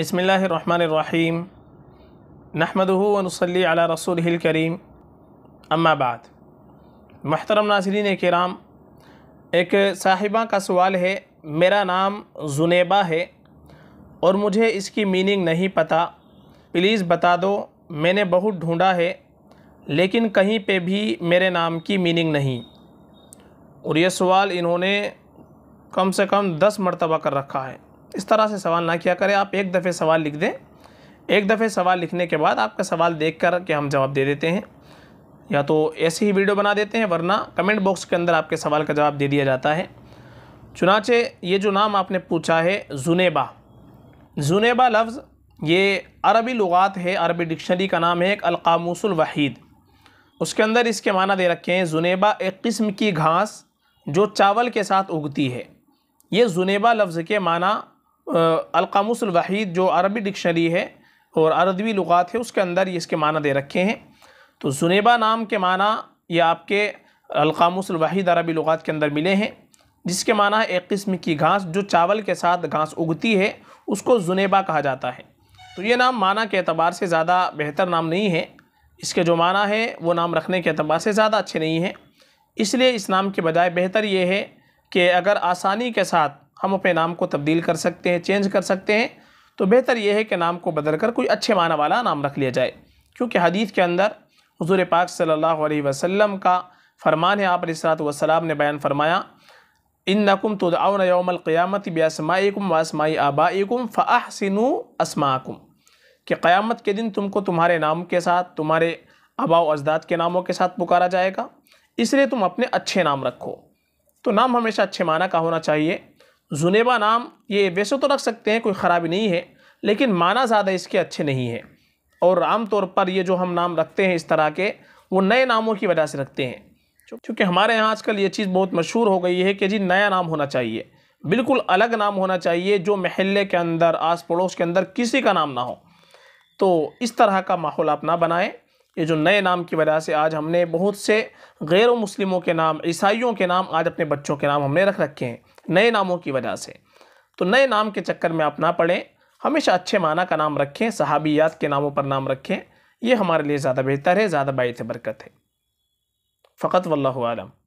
बसमीम नहमदनसली अला रसूल करीम अम्माबाद महतरम नाजरीन कराम एक साहिबा का सवाल है मेरा नाम जुनेबा है और मुझे इसकी मीनिंग नहीं पता प्लीज़ बता दो मैंने बहुत ढूंढा है लेकिन कहीं पे भी मेरे नाम की मीनिंग नहीं और यह सवाल इन्होंने कम से कम दस मरतबा कर रखा है इस तरह से सवाल ना किया करें आप एक दफ़े सवाल लिख दें एक दफ़े सवाल लिखने के बाद आपका सवाल देख कर के हम जवाब दे देते हैं या तो ऐसे ही वीडियो बना देते हैं वरना कमेंट बॉक्स के अंदर आपके सवाल का जवाब दे दिया जाता है चुनाचे ये जो नाम आपने पूछा है जुनेबा जुनेबा लफ्ज़ ये अरबी लुगात है अरबी डिक्शनरी का नाम है एक अलकामूसल वहीद उसके अंदर इसके माना दे रखे हैं जुनेबा एक किस्म की घास जो चावल के साथ उगती है ये जुनेबा लफ्ज़ के माना अलकामुसलवाहिद जो अरबी डिक्शनरी है और अरबी लुगात है उसके अंदर ये इसके माना दे रखे हैं तो जुनेबा नाम के माना ये आपके अलकामुसलवाहिद अरबी लुगात के अंदर मिले हैं जिसके माना है एक किस्म की घास जो चावल के साथ घास उगती है उसको जुनेबा कहा जाता है तो ये नाम माना के अतबार से ज़्यादा बेहतर नाम नहीं है इसके जो माना है वो नाम रखने के अतबार से ज़्यादा अच्छे नहीं हैं इसलिए इस नाम के बजाय बेहतर ये है कि अगर आसानी के साथ हम अपने नाम को तब्दील कर सकते हैं चेंज कर सकते हैं तो बेहतर यह है कि नाम को बदल कर कोई अच्छे माना वाला नाम रख लिया जाए क्योंकि हदीत के अंदर हजूर पाक सल्ला वसम का फरमान है आप वसलाम ने बयान फरमाया इन नकुम तदाउन यौमक़ियामत बसमाईकुम वसमाई आबाईकुम फ़ाहसिनु असमाकुम कि क़यामत के दिन तुमको तुम्हारे नाम के साथ तुम्हारे आबा अजदाद के नामों के साथ पुकारा जाएगा इसलिए तुम अपने अच्छे नाम रखो तो नाम हमेशा अच्छे माना का होना चाहिए जुनेबा नाम ये वैसे तो रख सकते हैं कोई ख़राबी नहीं है लेकिन माना ज़्यादा इसके अच्छे नहीं है और आम तौर पर ये जो हम नाम रखते हैं इस तरह के वो नए नामों की वजह से रखते हैं क्योंकि हमारे यहाँ आजकल ये चीज़ बहुत मशहूर हो गई है कि जी नया नाम होना चाहिए बिल्कुल अलग नाम होना चाहिए जो महल्ले के अंदर आस पड़ोस के अंदर किसी का नाम ना हो तो इस तरह का माहौल आप ना बनाएँ ये जो नए नाम की वजह से आज हमने बहुत से गैर मुस्लिमों के नाम ईसाइयों के नाम आज अपने बच्चों के नाम हमने रख रखे हैं नए नामों की वजह से तो नए नाम के चक्कर में आप ना पढ़ें हमेशा अच्छे माना का नाम रखें सहाबियात के नामों पर नाम रखें ये हमारे लिए ज़्यादा बेहतर है ज़्यादा बाइत बरकत है फ़कत वल्लम